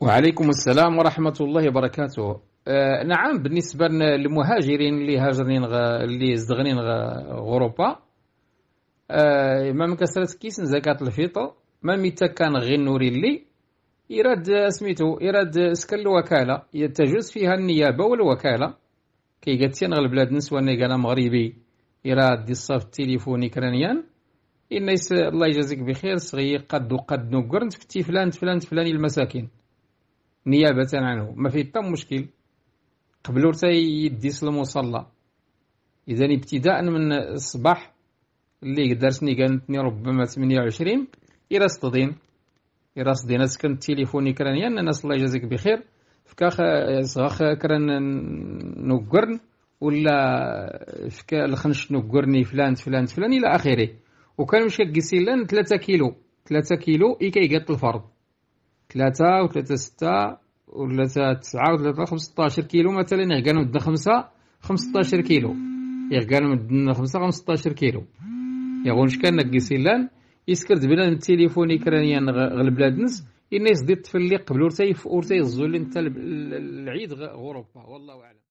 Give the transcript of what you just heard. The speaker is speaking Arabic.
وعليكم السلام ورحمة الله وبركاته آه نعم بالنسبة للمهاجرين اللي هاجرين غ... اللي زدغنين غ... غوروبا آه ما مكسرت كيس زكاة الفطر ما ميتا كان غير نوري اللي يراد آه، سميتو يراد آه، سكل الوكالة تجوز فيها النيابة والوكالة كي قالت سين البلاد نسوى نيقالا مغربي يراد دي الصف التليفوني كرانيان الناس الله يجازيك بخير صغير قد قد نقرن في فلان فلان فلان المساكين نيابة عنه ما في حتى مشكل قبلو حتى يديس المصلى إذا ابتداء من الصباح اللي درسني كانت ربما 28 إلى سطدين إلى سطدين أسكن تليفوني كرانيا الناس الله يجازيك بخير فكاخ صغاخ كران نقرن ولا فكا الخنش نقرني فلان فلان فلان إلى آخره وكان مشكل كيسيلان 3 كيلو 3 كيلو إي كيقط الفرض ثلاثة وثلاثة ستة وثلاثة تسعة وثلاثة خمسطاشر كيلو مثلا يغكانو يعني مدنا خمسة خمسطاشر كيلو يغكانو يعني مدنا خمسة خمسطاشر كيلو يغونش يعني كان نقيسي لان يسكرت بلان التليفوني كرانيا غلب لادنس الناس ضد الطفل اللي قبل ورتاي ورتاي الزول انت العيد غ... والله اعلم